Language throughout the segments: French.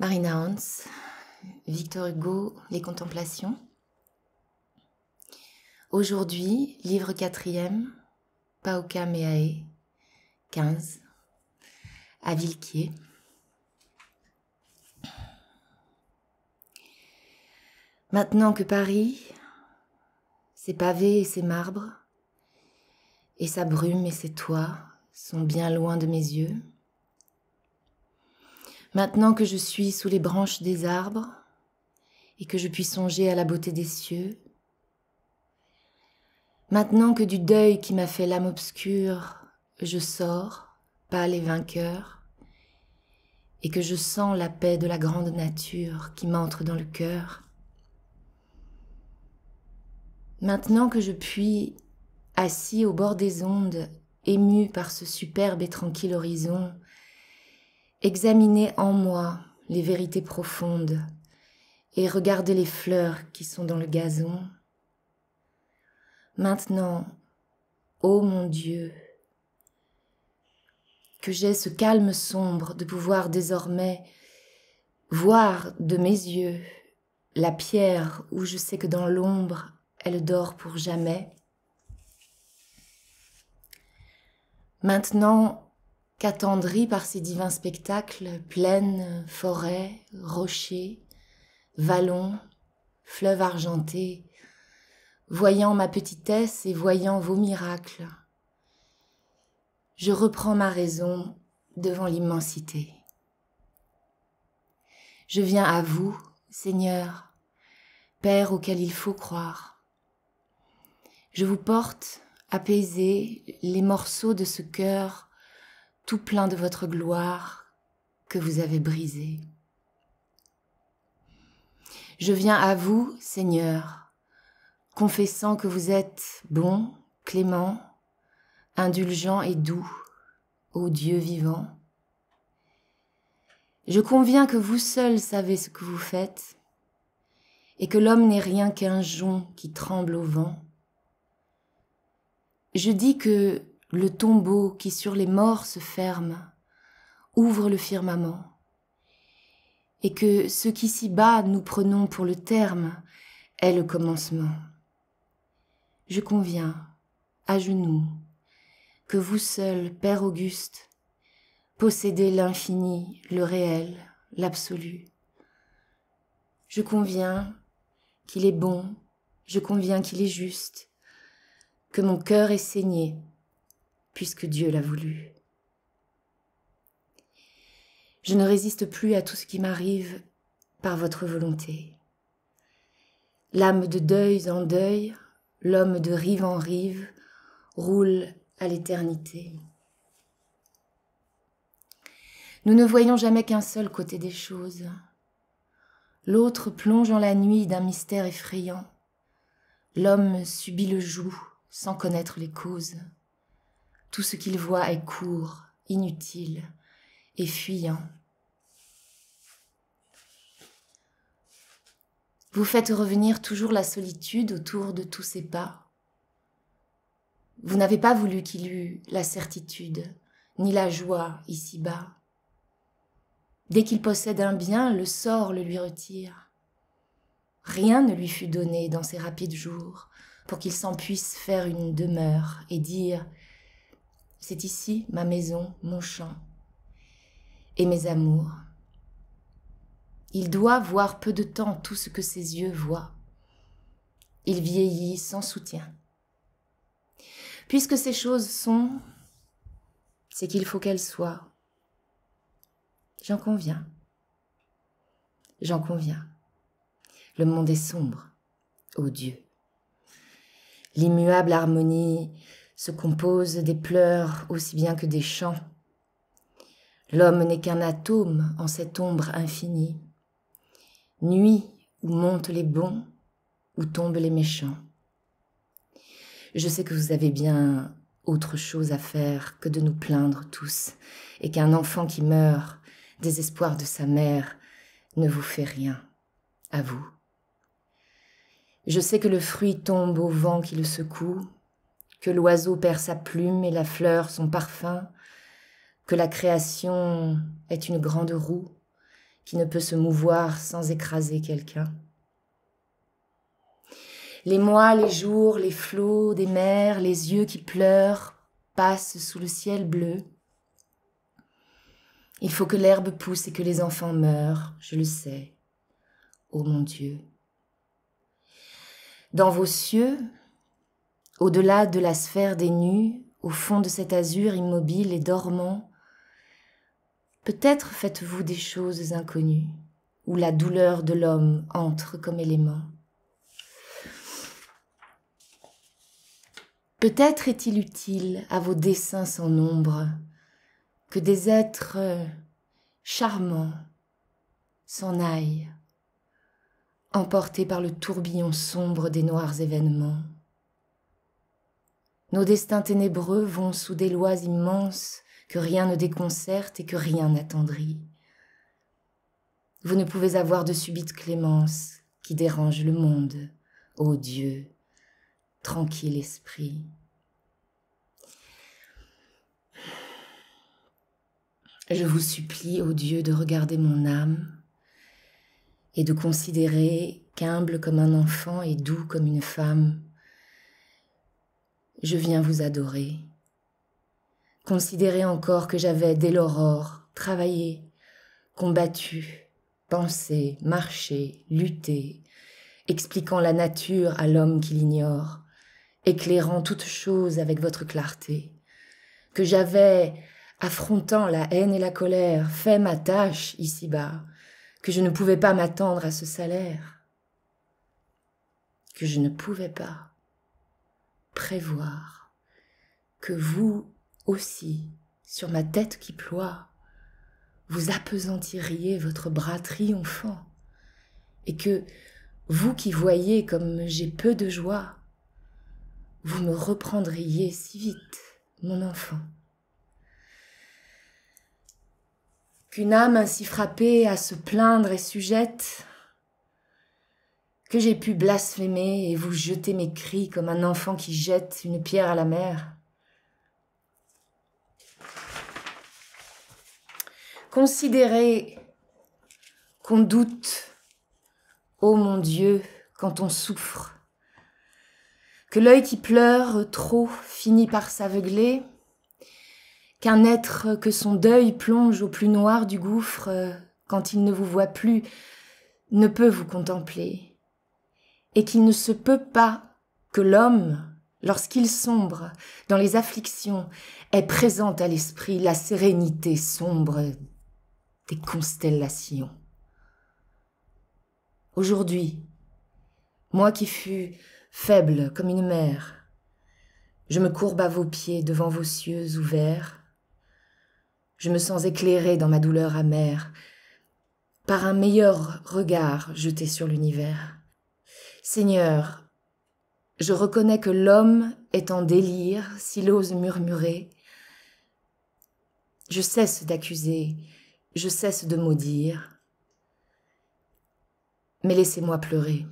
Marina Hans, Victor Hugo, Les Contemplations. Aujourd'hui, livre quatrième, Paoka Meae, 15, à Vilquier. Maintenant que Paris, ses pavés et ses marbres, et sa brume et ses toits sont bien loin de mes yeux, Maintenant que je suis sous les branches des arbres et que je puis songer à la beauté des cieux, maintenant que du deuil qui m'a fait l'âme obscure, je sors, pâle et vainqueur, et que je sens la paix de la grande nature qui m'entre dans le cœur, maintenant que je puis, assis au bord des ondes, ému par ce superbe et tranquille horizon, Examinez en moi les vérités profondes et regardez les fleurs qui sont dans le gazon. Maintenant, ô oh mon Dieu, que j'ai ce calme sombre de pouvoir désormais voir de mes yeux la pierre où je sais que dans l'ombre elle dort pour jamais. Maintenant, qu'attendrie par ces divins spectacles, plaines, forêts, rochers, vallons, fleuves argentés, voyant ma petitesse et voyant vos miracles, je reprends ma raison devant l'immensité. Je viens à vous, Seigneur, Père auquel il faut croire. Je vous porte, apaisé, les morceaux de ce cœur tout plein de votre gloire que vous avez brisée. Je viens à vous, Seigneur, confessant que vous êtes bon, clément, indulgent et doux, ô Dieu vivant. Je conviens que vous seul savez ce que vous faites, et que l'homme n'est rien qu'un jonc qui tremble au vent. Je dis que le tombeau qui sur les morts se ferme, ouvre le firmament, et que ce qui s'y bat nous prenons pour le terme est le commencement. Je conviens, à genoux, que vous seul, Père Auguste, possédez l'infini, le réel, l'absolu. Je conviens qu'il est bon, je conviens qu'il est juste, que mon cœur est saigné puisque Dieu l'a voulu. Je ne résiste plus à tout ce qui m'arrive par votre volonté. L'âme de deuil en deuil, l'homme de rive en rive, roule à l'éternité. Nous ne voyons jamais qu'un seul côté des choses. L'autre plonge en la nuit d'un mystère effrayant. L'homme subit le joug sans connaître les causes. Tout ce qu'il voit est court, inutile et fuyant. Vous faites revenir toujours la solitude autour de tous ses pas. Vous n'avez pas voulu qu'il eût la certitude, ni la joie ici-bas. Dès qu'il possède un bien, le sort le lui retire. Rien ne lui fut donné dans ces rapides jours pour qu'il s'en puisse faire une demeure et dire c'est ici ma maison, mon champ et mes amours. Il doit voir peu de temps tout ce que ses yeux voient. Il vieillit sans soutien. Puisque ces choses sont, c'est qu'il faut qu'elles soient. J'en conviens. J'en conviens. Le monde est sombre. Oh Dieu. L'immuable harmonie se compose des pleurs aussi bien que des chants. L'homme n'est qu'un atome en cette ombre infinie. Nuit où montent les bons, où tombent les méchants. Je sais que vous avez bien autre chose à faire que de nous plaindre tous, et qu'un enfant qui meurt, désespoir de sa mère, ne vous fait rien, à vous. Je sais que le fruit tombe au vent qui le secoue, que l'oiseau perd sa plume et la fleur son parfum, que la création est une grande roue qui ne peut se mouvoir sans écraser quelqu'un. Les mois, les jours, les flots des mers, les yeux qui pleurent passent sous le ciel bleu. Il faut que l'herbe pousse et que les enfants meurent, je le sais. Ô oh mon Dieu. Dans vos cieux, au-delà de la sphère des nues, au fond de cet azur immobile et dormant, peut-être faites-vous des choses inconnues, où la douleur de l'homme entre comme élément. Peut-être est-il utile à vos desseins sans nombre que des êtres charmants s'en aillent, emportés par le tourbillon sombre des noirs événements. Nos destins ténébreux vont sous des lois immenses que rien ne déconcerte et que rien n'attendrit. Vous ne pouvez avoir de subite clémence qui dérange le monde, ô Dieu, tranquille esprit. Je vous supplie, ô Dieu, de regarder mon âme et de considérer qu'humble comme un enfant et doux comme une femme, je viens vous adorer. Considérez encore que j'avais, dès l'aurore, travaillé, combattu, pensé, marché, lutté, expliquant la nature à l'homme qui l'ignore, éclairant toute chose avec votre clarté, que j'avais, affrontant la haine et la colère, fait ma tâche ici-bas, que je ne pouvais pas m'attendre à ce salaire, que je ne pouvais pas prévoir que vous aussi, sur ma tête qui ploie, vous apesantiriez votre bras triomphant, et que vous qui voyez comme j'ai peu de joie, vous me reprendriez si vite, mon enfant. Qu'une âme ainsi frappée à se plaindre est sujette que j'ai pu blasphémer et vous jeter mes cris comme un enfant qui jette une pierre à la mer. Considérez qu'on doute, ô mon Dieu, quand on souffre, que l'œil qui pleure trop finit par s'aveugler, qu'un être que son deuil plonge au plus noir du gouffre quand il ne vous voit plus ne peut vous contempler et qu'il ne se peut pas que l'homme, lorsqu'il sombre dans les afflictions, ait présente à l'esprit la sérénité sombre des constellations. Aujourd'hui, moi qui fus faible comme une mère, je me courbe à vos pieds devant vos cieux ouverts. Je me sens éclairé dans ma douleur amère par un meilleur regard jeté sur l'univers. Seigneur, je reconnais que l'homme est en délire s'il ose murmurer. Je cesse d'accuser, je cesse de maudire. Mais laissez-moi pleurer.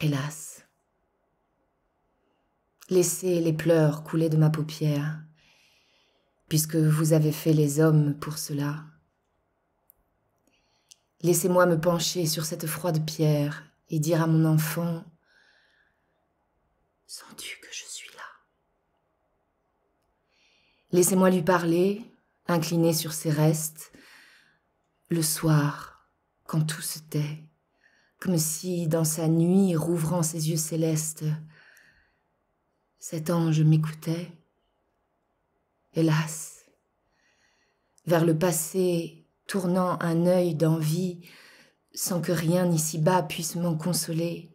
Hélas. Laissez les pleurs couler de ma paupière, puisque vous avez fait les hommes pour cela. Laissez-moi me pencher sur cette froide pierre et dire à mon enfant Sens-tu que je suis là Laissez-moi lui parler, incliné sur ses restes, le soir, quand tout se tait, comme si, dans sa nuit, rouvrant ses yeux célestes, cet ange m'écoutait. Hélas, vers le passé tournant un œil d'envie, sans que rien ici-bas puisse m'en consoler.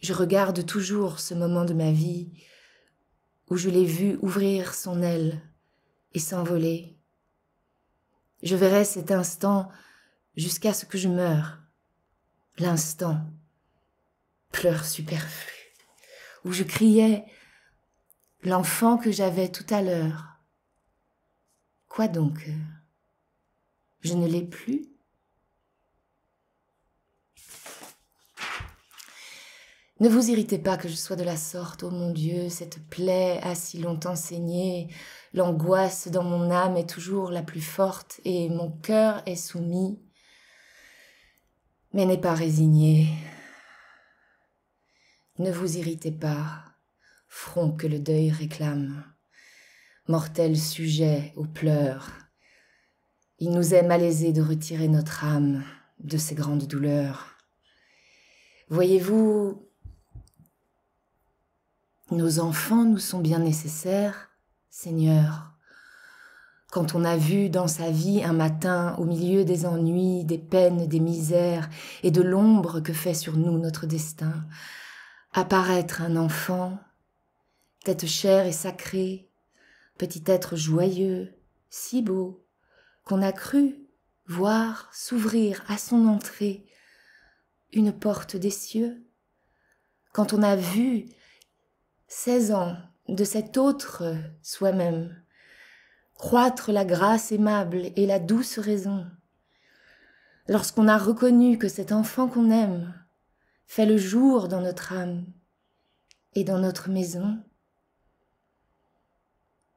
Je regarde toujours ce moment de ma vie où je l'ai vu ouvrir son aile et s'envoler. Je verrai cet instant jusqu'à ce que je meure. L'instant, pleurs superflus où je criais l'enfant que j'avais tout à l'heure. Quoi donc je ne l'ai plus. Ne vous irritez pas que je sois de la sorte, ô mon Dieu, cette plaie a si longtemps saigné, l'angoisse dans mon âme est toujours la plus forte, et mon cœur est soumis, mais n'est pas résigné. Ne vous irritez pas, front que le deuil réclame, mortel sujet aux pleurs, il nous est malaisé de retirer notre âme de ces grandes douleurs. Voyez-vous, nos enfants nous sont bien nécessaires, Seigneur. Quand on a vu dans sa vie un matin, au milieu des ennuis, des peines, des misères et de l'ombre que fait sur nous notre destin, apparaître un enfant, tête chère et sacrée, petit être joyeux, si beau, qu'on a cru voir s'ouvrir à son entrée une porte des cieux, quand on a vu seize ans de cet autre soi-même croître la grâce aimable et la douce raison, lorsqu'on a reconnu que cet enfant qu'on aime fait le jour dans notre âme et dans notre maison,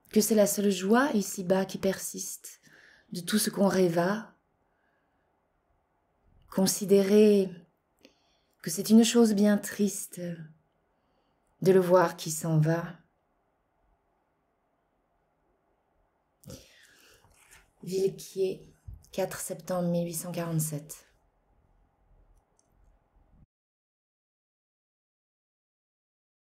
que c'est la seule joie ici-bas qui persiste, de tout ce qu'on rêva, considérer que c'est une chose bien triste de le voir qui s'en va. Villequier, 4 septembre 1847.